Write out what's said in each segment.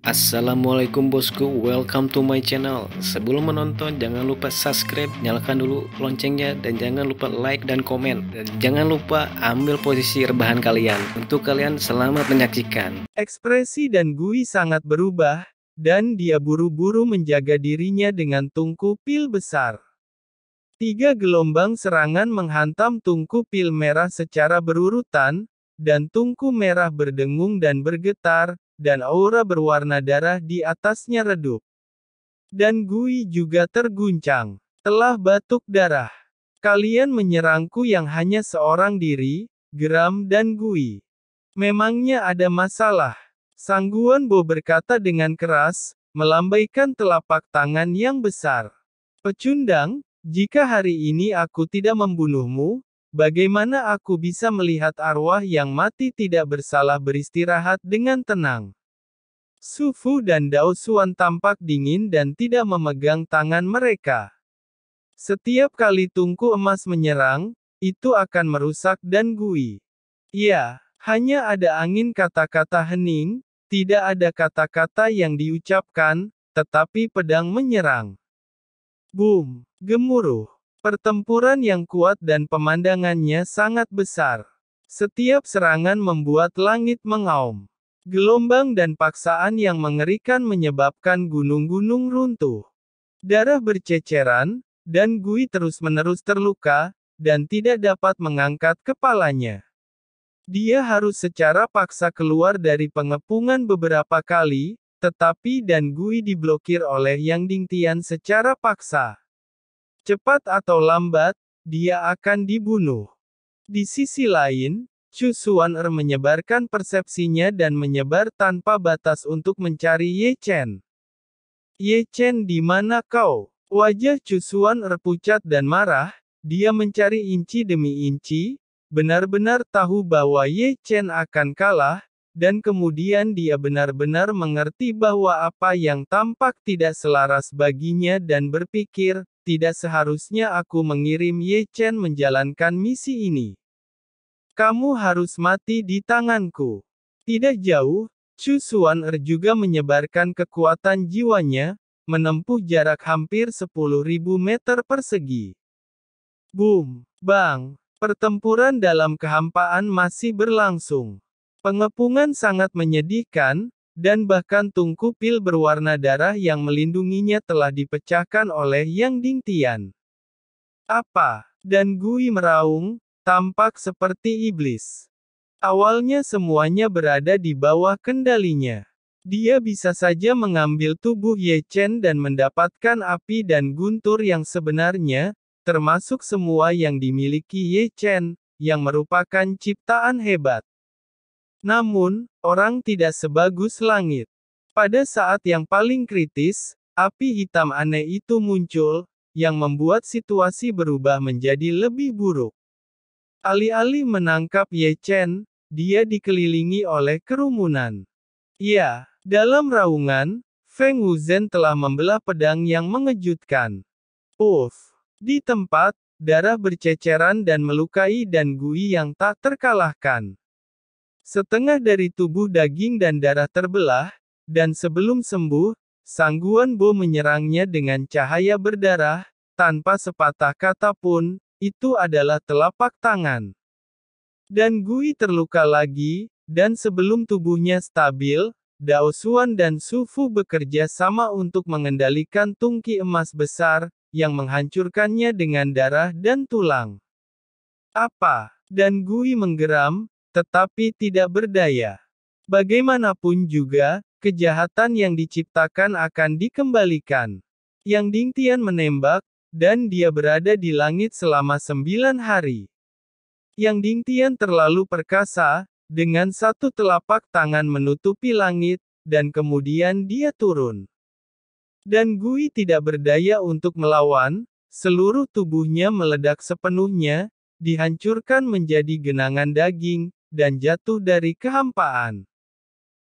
Assalamualaikum bosku, welcome to my channel Sebelum menonton jangan lupa subscribe, nyalakan dulu loncengnya Dan jangan lupa like dan komen Dan jangan lupa ambil posisi rebahan kalian Untuk kalian selamat menyaksikan Ekspresi dan Gui sangat berubah Dan dia buru-buru menjaga dirinya dengan tungku pil besar Tiga gelombang serangan menghantam tungku pil merah secara berurutan, dan tungku merah berdengung dan bergetar, dan aura berwarna darah di atasnya redup. Dan Gui juga terguncang. Telah batuk darah. Kalian menyerangku yang hanya seorang diri, Geram dan Gui. Memangnya ada masalah. Sangguan Bo berkata dengan keras, melambaikan telapak tangan yang besar. Pecundang, jika hari ini aku tidak membunuhmu, Bagaimana aku bisa melihat arwah yang mati tidak bersalah beristirahat dengan tenang? Sufu dan Dao Suan tampak dingin dan tidak memegang tangan mereka. Setiap kali tungku emas menyerang, itu akan merusak dan gui. Ya, hanya ada angin kata-kata hening, tidak ada kata-kata yang diucapkan, tetapi pedang menyerang. Boom, gemuruh. Pertempuran yang kuat dan pemandangannya sangat besar. Setiap serangan membuat langit mengaum. Gelombang dan paksaan yang mengerikan menyebabkan gunung-gunung runtuh. Darah berceceran, dan Gui terus-menerus terluka, dan tidak dapat mengangkat kepalanya. Dia harus secara paksa keluar dari pengepungan beberapa kali, tetapi dan Gui diblokir oleh Yang Dingtian secara paksa. Cepat atau lambat, dia akan dibunuh. Di sisi lain, Chu Xuan Er menyebarkan persepsinya dan menyebar tanpa batas untuk mencari Ye Chen. Ye Chen di mana kau? Wajah Chu Xuan Er pucat dan marah, dia mencari inci demi inci, benar-benar tahu bahwa Ye Chen akan kalah, dan kemudian dia benar-benar mengerti bahwa apa yang tampak tidak selaras baginya dan berpikir, tidak seharusnya aku mengirim Ye Chen menjalankan misi ini. Kamu harus mati di tanganku. Tidak jauh, Chu Xuan Er juga menyebarkan kekuatan jiwanya, menempuh jarak hampir 10.000 meter persegi. Boom, bang, pertempuran dalam kehampaan masih berlangsung. Pengepungan sangat menyedihkan, dan bahkan tungku pil berwarna darah yang melindunginya telah dipecahkan oleh Yang Dingtian. Apa? Dan Gui meraung, tampak seperti iblis. Awalnya semuanya berada di bawah kendalinya. Dia bisa saja mengambil tubuh Ye Chen dan mendapatkan api dan guntur yang sebenarnya, termasuk semua yang dimiliki Ye Chen, yang merupakan ciptaan hebat. Namun, orang tidak sebagus langit. Pada saat yang paling kritis, api hitam aneh itu muncul, yang membuat situasi berubah menjadi lebih buruk. Alih-alih menangkap Ye Chen, dia dikelilingi oleh kerumunan. Ya, dalam raungan, Feng Wuzhen telah membelah pedang yang mengejutkan. Uff! Di tempat, darah berceceran dan melukai dan Gui yang tak terkalahkan. Setengah dari tubuh daging dan darah terbelah, dan sebelum sembuh, Sangguan Bo menyerangnya dengan cahaya berdarah, tanpa sepatah kata pun, itu adalah telapak tangan. Dan Gui terluka lagi, dan sebelum tubuhnya stabil, Dao Xuan dan Su Fu bekerja sama untuk mengendalikan tungki emas besar, yang menghancurkannya dengan darah dan tulang. Apa? Dan Gui menggeram, tetapi tidak berdaya. Bagaimanapun juga, kejahatan yang diciptakan akan dikembalikan. Yang Ding Tian menembak, dan dia berada di langit selama sembilan hari. Yang Ding Tian terlalu perkasa, dengan satu telapak tangan menutupi langit, dan kemudian dia turun. Dan Gui tidak berdaya untuk melawan, seluruh tubuhnya meledak sepenuhnya, dihancurkan menjadi genangan daging, dan jatuh dari kehampaan.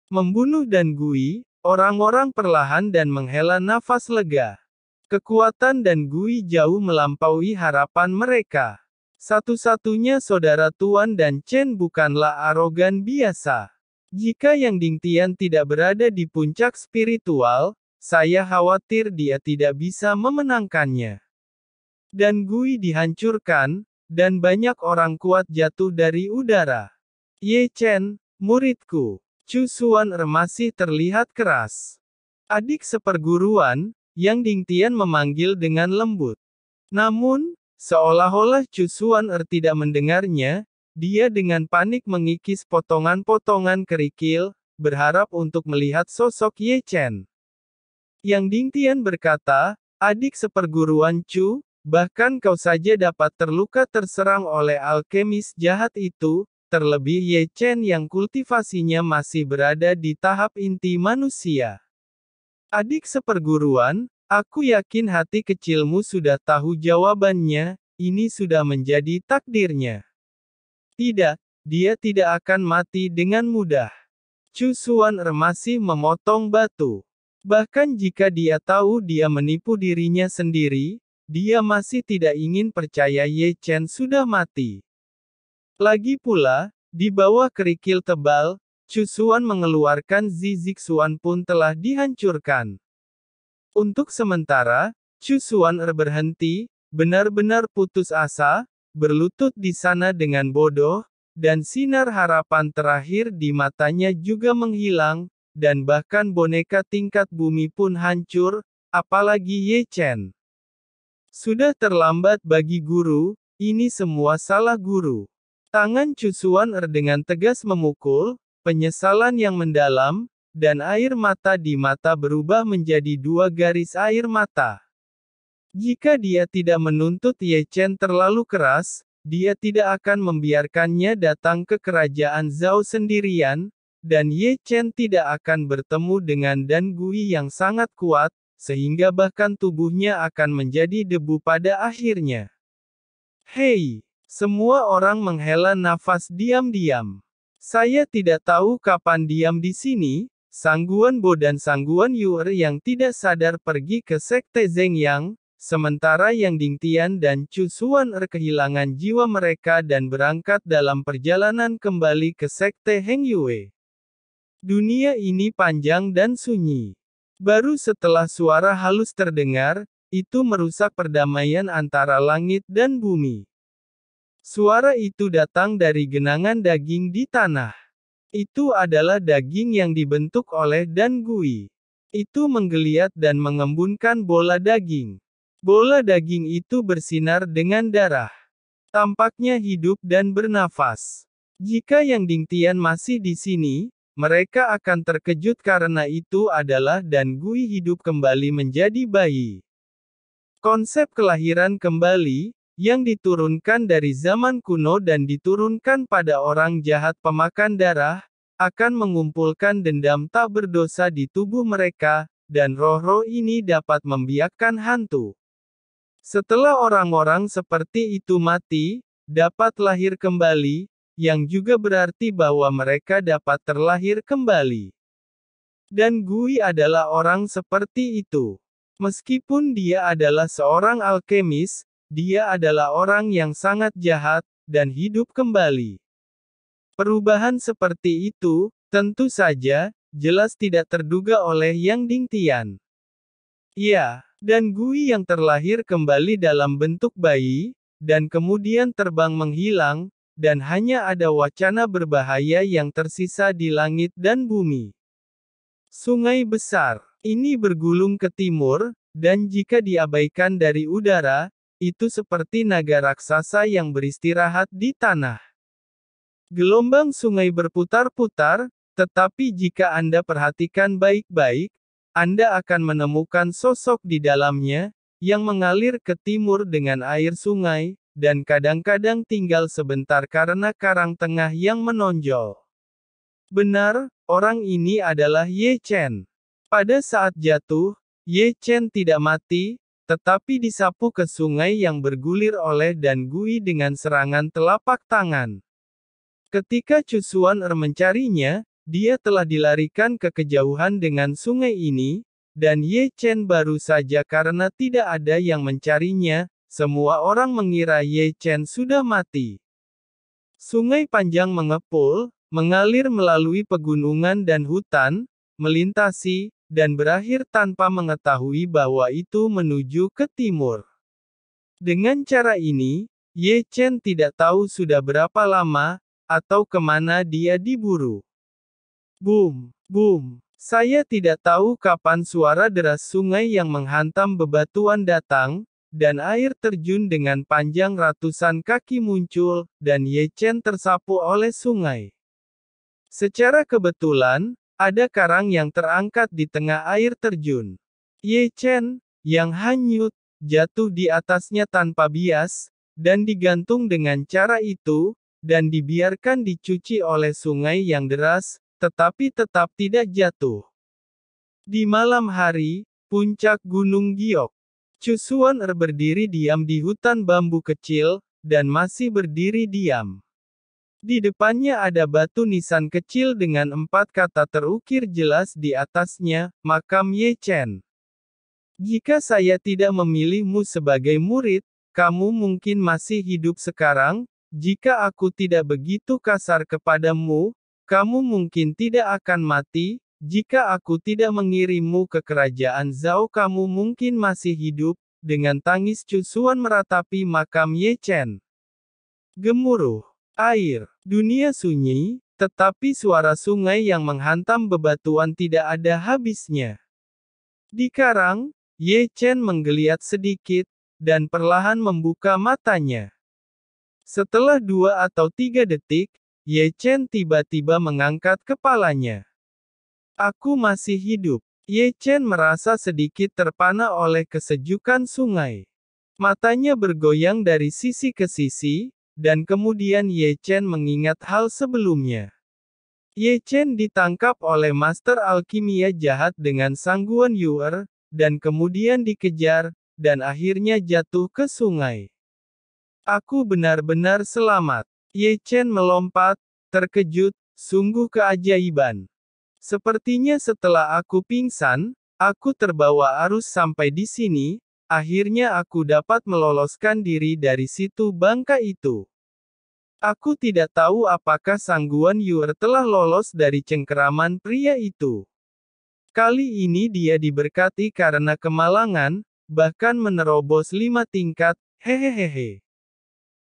Membunuh dan Gui, orang-orang perlahan dan menghela nafas lega. Kekuatan dan Gui jauh melampaui harapan mereka. Satu-satunya saudara Tuan dan Chen bukanlah arogan biasa. Jika Yang Dingtian tidak berada di puncak spiritual, saya khawatir dia tidak bisa memenangkannya. Dan Gui dihancurkan, dan banyak orang kuat jatuh dari udara. Ye Chen, muridku. Chu Xuan masih terlihat keras. Adik seperguruan, yang Ding Tian memanggil dengan lembut. Namun, seolah-olah Chu Xuan er tidak mendengarnya, dia dengan panik mengikis potongan-potongan kerikil, berharap untuk melihat sosok Ye Chen. Yang Ding Tian berkata, adik seperguruan Chu, bahkan kau saja dapat terluka terserang oleh alkemis jahat itu, Terlebih Ye Chen yang kultivasinya masih berada di tahap inti manusia. Adik seperguruan, aku yakin hati kecilmu sudah tahu jawabannya, ini sudah menjadi takdirnya. Tidak, dia tidak akan mati dengan mudah. Chu Suan Er masih memotong batu. Bahkan jika dia tahu dia menipu dirinya sendiri, dia masih tidak ingin percaya Ye Chen sudah mati. Lagi pula, di bawah kerikil tebal, cusuan mengeluarkan Zizik Suan pun telah dihancurkan. Untuk sementara, cusuan berhenti, benar-benar putus asa, berlutut di sana dengan bodoh, dan sinar harapan terakhir di matanya juga menghilang, dan bahkan boneka tingkat bumi pun hancur, apalagi Ye Chen. Sudah terlambat bagi guru, ini semua salah guru. Tangan Cusuan Er dengan tegas memukul, penyesalan yang mendalam, dan air mata di mata berubah menjadi dua garis air mata. Jika dia tidak menuntut Ye Chen terlalu keras, dia tidak akan membiarkannya datang ke kerajaan Zhao sendirian, dan Ye Chen tidak akan bertemu dengan Dan Gui yang sangat kuat, sehingga bahkan tubuhnya akan menjadi debu pada akhirnya. Hei! Semua orang menghela nafas diam-diam. Saya tidak tahu kapan diam di sini, Sangguan Bo dan Sangguan Yuer yang tidak sadar pergi ke Sekte Zeng sementara Yang Dingtian dan Chu Suan Er kehilangan jiwa mereka dan berangkat dalam perjalanan kembali ke Sekte Heng Yue. Dunia ini panjang dan sunyi. Baru setelah suara halus terdengar, itu merusak perdamaian antara langit dan bumi. Suara itu datang dari genangan daging di tanah. Itu adalah daging yang dibentuk oleh dan gui. Itu menggeliat dan mengembunkan bola daging. Bola daging itu bersinar dengan darah. Tampaknya hidup dan bernafas. Jika yang Dingtian masih di sini, mereka akan terkejut karena itu adalah dan Gui hidup kembali menjadi bayi. Konsep kelahiran kembali, yang diturunkan dari zaman kuno dan diturunkan pada orang jahat pemakan darah, akan mengumpulkan dendam tak berdosa di tubuh mereka, dan roh-roh ini dapat membiakkan hantu. Setelah orang-orang seperti itu mati, dapat lahir kembali, yang juga berarti bahwa mereka dapat terlahir kembali. Dan Gui adalah orang seperti itu. Meskipun dia adalah seorang alkemis, dia adalah orang yang sangat jahat, dan hidup kembali. Perubahan seperti itu, tentu saja, jelas tidak terduga oleh Yang Ding Tian. Ya, dan Gui yang terlahir kembali dalam bentuk bayi, dan kemudian terbang menghilang, dan hanya ada wacana berbahaya yang tersisa di langit dan bumi. Sungai besar ini bergulung ke timur, dan jika diabaikan dari udara, itu seperti naga raksasa yang beristirahat di tanah. Gelombang sungai berputar-putar, tetapi jika Anda perhatikan baik-baik, Anda akan menemukan sosok di dalamnya, yang mengalir ke timur dengan air sungai, dan kadang-kadang tinggal sebentar karena karang tengah yang menonjol. Benar, orang ini adalah Ye Chen. Pada saat jatuh, Ye Chen tidak mati, tetapi disapu ke sungai yang bergulir oleh dan Gui dengan serangan telapak tangan. Ketika Cusuan Er mencarinya, dia telah dilarikan ke kejauhan dengan sungai ini, dan Ye Chen baru saja karena tidak ada yang mencarinya, semua orang mengira Ye Chen sudah mati. Sungai panjang mengepul, mengalir melalui pegunungan dan hutan, melintasi dan berakhir tanpa mengetahui bahwa itu menuju ke timur. Dengan cara ini, Ye Chen tidak tahu sudah berapa lama, atau kemana dia diburu. Boom, boom, saya tidak tahu kapan suara deras sungai yang menghantam bebatuan datang, dan air terjun dengan panjang ratusan kaki muncul, dan Ye Chen tersapu oleh sungai. Secara kebetulan, ada karang yang terangkat di tengah air terjun. Ye Chen, yang hanyut, jatuh di atasnya tanpa bias, dan digantung dengan cara itu, dan dibiarkan dicuci oleh sungai yang deras, tetapi tetap tidak jatuh. Di malam hari, puncak Gunung Giok, Chusuan Er berdiri diam di hutan bambu kecil, dan masih berdiri diam. Di depannya ada batu nisan kecil dengan empat kata terukir jelas di atasnya, makam Ye Chen. Jika saya tidak memilihmu sebagai murid, kamu mungkin masih hidup sekarang, jika aku tidak begitu kasar kepadamu, kamu mungkin tidak akan mati, jika aku tidak mengirimmu ke kerajaan Zhao kamu mungkin masih hidup, dengan tangis cusuan meratapi makam Ye Chen. Gemuruh air. Dunia sunyi, tetapi suara sungai yang menghantam bebatuan tidak ada habisnya. Di karang, Ye Chen menggeliat sedikit, dan perlahan membuka matanya. Setelah dua atau tiga detik, Ye Chen tiba-tiba mengangkat kepalanya. Aku masih hidup. Ye Chen merasa sedikit terpana oleh kesejukan sungai. Matanya bergoyang dari sisi ke sisi, dan kemudian Ye Chen mengingat hal sebelumnya. Ye Chen ditangkap oleh Master Alkimia jahat dengan sangguan Yuer, dan kemudian dikejar, dan akhirnya jatuh ke sungai. Aku benar-benar selamat. Ye Chen melompat, terkejut, sungguh keajaiban. Sepertinya setelah aku pingsan, aku terbawa arus sampai di sini, Akhirnya aku dapat meloloskan diri dari situ bangka itu. Aku tidak tahu apakah sangguan Yuer telah lolos dari cengkeraman pria itu. Kali ini dia diberkati karena kemalangan, bahkan menerobos lima tingkat, hehehehe.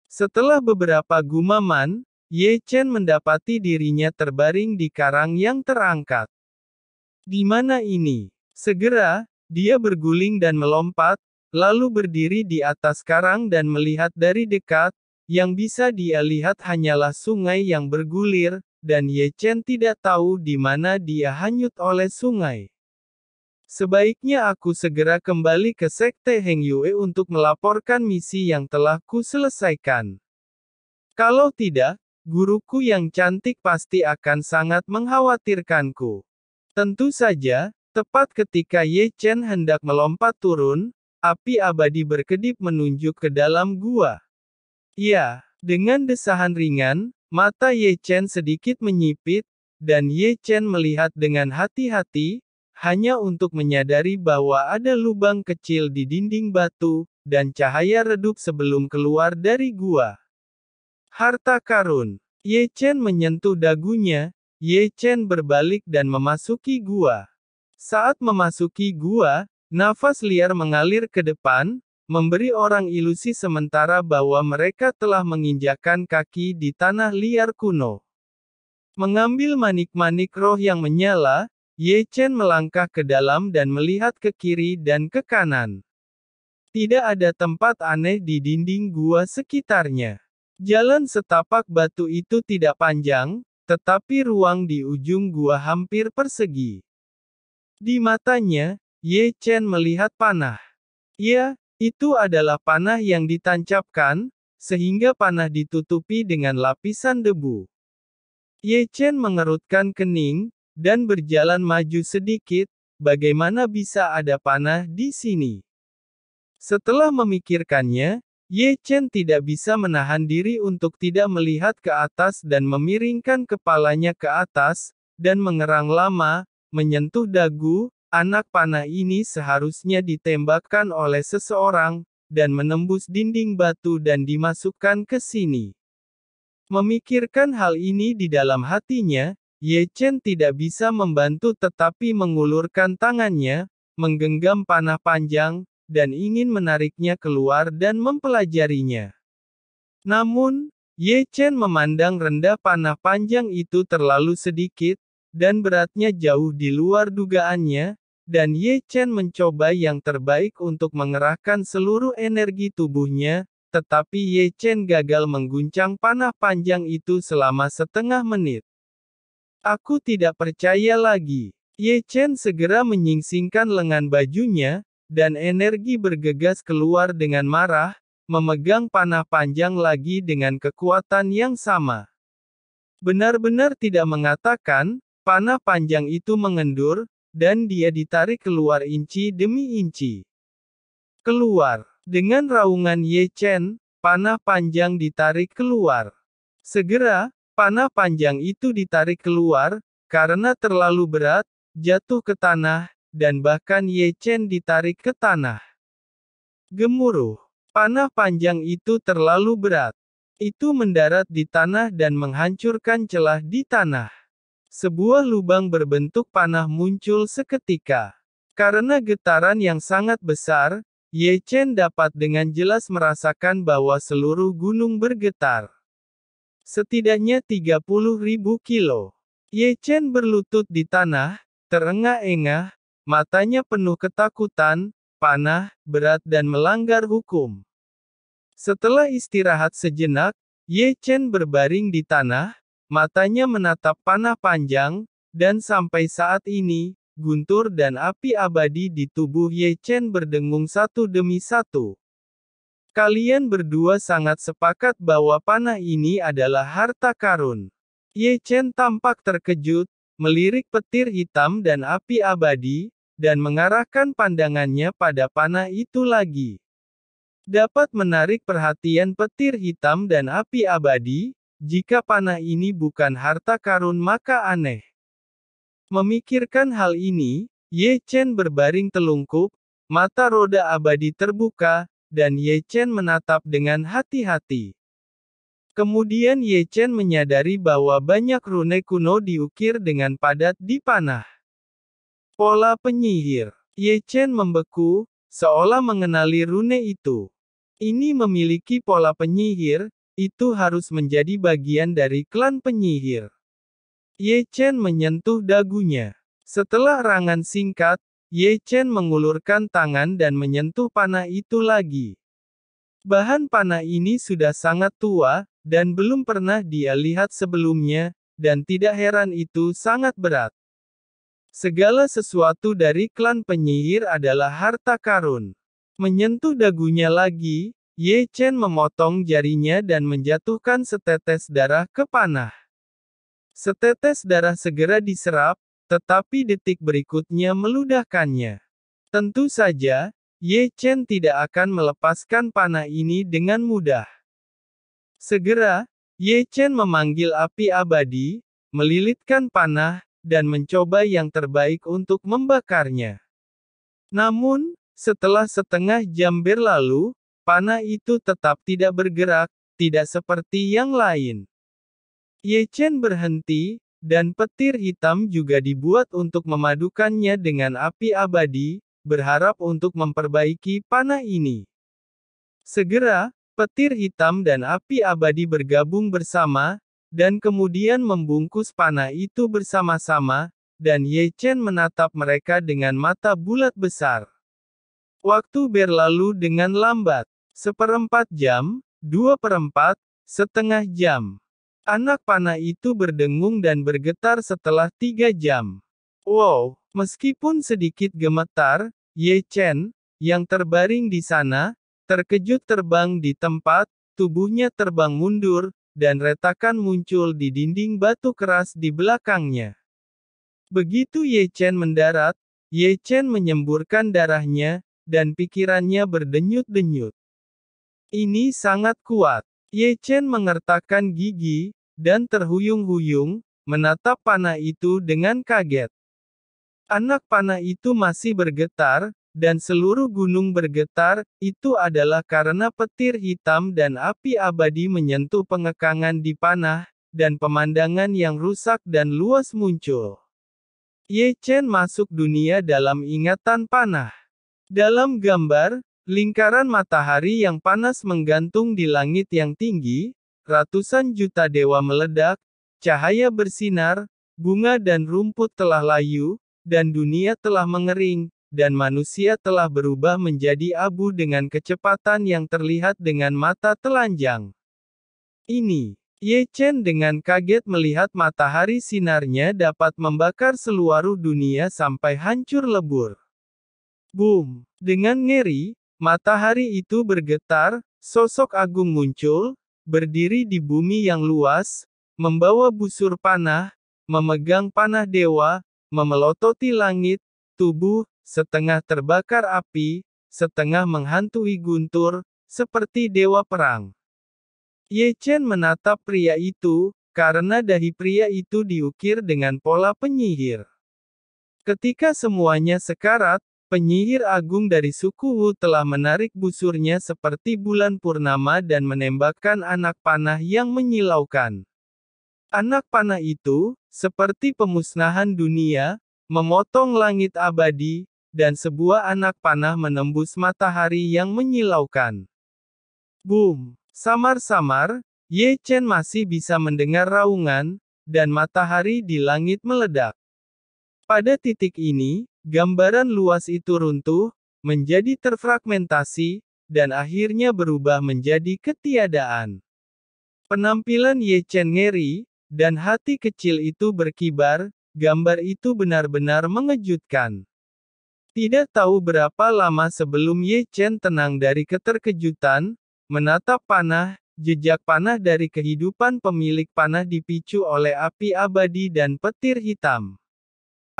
Setelah beberapa gumaman, Ye Chen mendapati dirinya terbaring di karang yang terangkat. Di mana ini? Segera, dia berguling dan melompat, Lalu berdiri di atas karang dan melihat dari dekat, yang bisa dia lihat hanyalah sungai yang bergulir, dan Ye Chen tidak tahu di mana dia hanyut oleh sungai. Sebaiknya aku segera kembali ke Sekte Heng Yue untuk melaporkan misi yang telah ku selesaikan. Kalau tidak, guruku yang cantik pasti akan sangat mengkhawatirkanku. Tentu saja, tepat ketika Ye Chen hendak melompat turun, api abadi berkedip menunjuk ke dalam gua. Ya, dengan desahan ringan, mata Ye Chen sedikit menyipit, dan Ye Chen melihat dengan hati-hati, hanya untuk menyadari bahwa ada lubang kecil di dinding batu, dan cahaya redup sebelum keluar dari gua. Harta karun. Ye Chen menyentuh dagunya, Ye Chen berbalik dan memasuki gua. Saat memasuki gua, Nafas liar mengalir ke depan, memberi orang ilusi sementara bahwa mereka telah menginjakan kaki di tanah liar kuno. Mengambil manik-manik roh yang menyala, Ye Chen melangkah ke dalam dan melihat ke kiri dan ke kanan. Tidak ada tempat aneh di dinding gua sekitarnya. Jalan setapak batu itu tidak panjang, tetapi ruang di ujung gua hampir persegi. Di matanya, Ye Chen melihat panah. Ya, itu adalah panah yang ditancapkan, sehingga panah ditutupi dengan lapisan debu. Ye Chen mengerutkan kening, dan berjalan maju sedikit, bagaimana bisa ada panah di sini? Setelah memikirkannya, Ye Chen tidak bisa menahan diri untuk tidak melihat ke atas dan memiringkan kepalanya ke atas, dan mengerang lama, menyentuh dagu, Anak panah ini seharusnya ditembakkan oleh seseorang, dan menembus dinding batu dan dimasukkan ke sini. Memikirkan hal ini di dalam hatinya, Ye Chen tidak bisa membantu tetapi mengulurkan tangannya, menggenggam panah panjang, dan ingin menariknya keluar dan mempelajarinya. Namun, Ye Chen memandang rendah panah panjang itu terlalu sedikit, dan beratnya jauh di luar dugaannya, dan Ye Chen mencoba yang terbaik untuk mengerahkan seluruh energi tubuhnya, tetapi Ye Chen gagal mengguncang panah panjang itu selama setengah menit. Aku tidak percaya lagi. Ye Chen segera menyingsingkan lengan bajunya, dan energi bergegas keluar dengan marah, memegang panah panjang lagi dengan kekuatan yang sama. Benar-benar tidak mengatakan, panah panjang itu mengendur, dan dia ditarik keluar inci demi inci. Keluar. Dengan raungan Ye Chen, panah panjang ditarik keluar. Segera, panah panjang itu ditarik keluar, karena terlalu berat, jatuh ke tanah, dan bahkan Ye Chen ditarik ke tanah. Gemuruh. Panah panjang itu terlalu berat. Itu mendarat di tanah dan menghancurkan celah di tanah. Sebuah lubang berbentuk panah muncul seketika. Karena getaran yang sangat besar, Ye Chen dapat dengan jelas merasakan bahwa seluruh gunung bergetar. Setidaknya 30 ribu kilo. Ye Chen berlutut di tanah, terengah-engah, matanya penuh ketakutan, panah, berat dan melanggar hukum. Setelah istirahat sejenak, Ye Chen berbaring di tanah, Matanya menatap panah panjang, dan sampai saat ini, guntur dan api abadi di tubuh Ye Chen berdengung satu demi satu. Kalian berdua sangat sepakat bahwa panah ini adalah harta karun. Ye Chen tampak terkejut, melirik petir hitam dan api abadi, dan mengarahkan pandangannya pada panah itu lagi. Dapat menarik perhatian petir hitam dan api abadi, jika panah ini bukan harta karun maka aneh. Memikirkan hal ini, Ye Chen berbaring telungkup, mata roda abadi terbuka, dan Ye Chen menatap dengan hati-hati. Kemudian Ye Chen menyadari bahwa banyak rune kuno diukir dengan padat di panah. Pola penyihir. Ye Chen membeku, seolah mengenali rune itu. Ini memiliki pola penyihir, itu harus menjadi bagian dari klan penyihir. Ye Chen menyentuh dagunya. Setelah rangan singkat, Ye Chen mengulurkan tangan dan menyentuh panah itu lagi. Bahan panah ini sudah sangat tua, dan belum pernah dia lihat sebelumnya, dan tidak heran itu sangat berat. Segala sesuatu dari klan penyihir adalah harta karun. Menyentuh dagunya lagi, Ye Chen memotong jarinya dan menjatuhkan setetes darah ke panah. Setetes darah segera diserap, tetapi detik berikutnya meludahkannya. Tentu saja, Ye Chen tidak akan melepaskan panah ini dengan mudah. Segera, Ye Chen memanggil api abadi, melilitkan panah, dan mencoba yang terbaik untuk membakarnya. Namun, setelah setengah jam berlalu, Panah itu tetap tidak bergerak, tidak seperti yang lain. Ye Chen berhenti, dan petir hitam juga dibuat untuk memadukannya dengan api abadi, berharap untuk memperbaiki panah ini. Segera, petir hitam dan api abadi bergabung bersama, dan kemudian membungkus panah itu bersama-sama, dan Ye Chen menatap mereka dengan mata bulat besar. Waktu berlalu dengan lambat. Seperempat jam, dua perempat, setengah jam. Anak panah itu berdengung dan bergetar setelah tiga jam. Wow, meskipun sedikit gemetar, Ye Chen, yang terbaring di sana, terkejut terbang di tempat, tubuhnya terbang mundur, dan retakan muncul di dinding batu keras di belakangnya. Begitu Ye Chen mendarat, Ye Chen menyemburkan darahnya, dan pikirannya berdenyut-denyut. Ini sangat kuat. Ye Chen mengertakkan gigi, dan terhuyung-huyung, menatap panah itu dengan kaget. Anak panah itu masih bergetar, dan seluruh gunung bergetar, itu adalah karena petir hitam dan api abadi menyentuh pengekangan di panah, dan pemandangan yang rusak dan luas muncul. Ye Chen masuk dunia dalam ingatan panah. Dalam gambar, lingkaran matahari yang panas menggantung di langit yang tinggi, ratusan juta dewa meledak, cahaya bersinar, bunga dan rumput telah layu, dan dunia telah mengering, dan manusia telah berubah menjadi abu dengan kecepatan yang terlihat dengan mata telanjang. Ini, Ye Chen dengan kaget melihat matahari sinarnya dapat membakar seluruh dunia sampai hancur lebur. Boom! Dengan ngeri, matahari itu bergetar, sosok agung muncul, berdiri di bumi yang luas, membawa busur panah, memegang panah dewa, memelototi langit, tubuh, setengah terbakar api, setengah menghantui guntur, seperti dewa perang. Ye Chen menatap pria itu, karena dahi pria itu diukir dengan pola penyihir. Ketika semuanya sekarat, Penyihir agung dari suku Wu telah menarik busurnya seperti bulan purnama dan menembakkan anak panah yang menyilaukan. Anak panah itu, seperti pemusnahan dunia, memotong langit abadi, dan sebuah anak panah menembus matahari yang menyilaukan. Boom! Samar-samar, Ye Chen masih bisa mendengar raungan, dan matahari di langit meledak. Pada titik ini, Gambaran luas itu runtuh, menjadi terfragmentasi, dan akhirnya berubah menjadi ketiadaan. Penampilan Ye Chen ngeri, dan hati kecil itu berkibar, gambar itu benar-benar mengejutkan. Tidak tahu berapa lama sebelum Ye Chen tenang dari keterkejutan, menatap panah, jejak panah dari kehidupan pemilik panah dipicu oleh api abadi dan petir hitam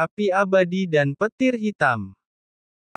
api abadi dan petir hitam.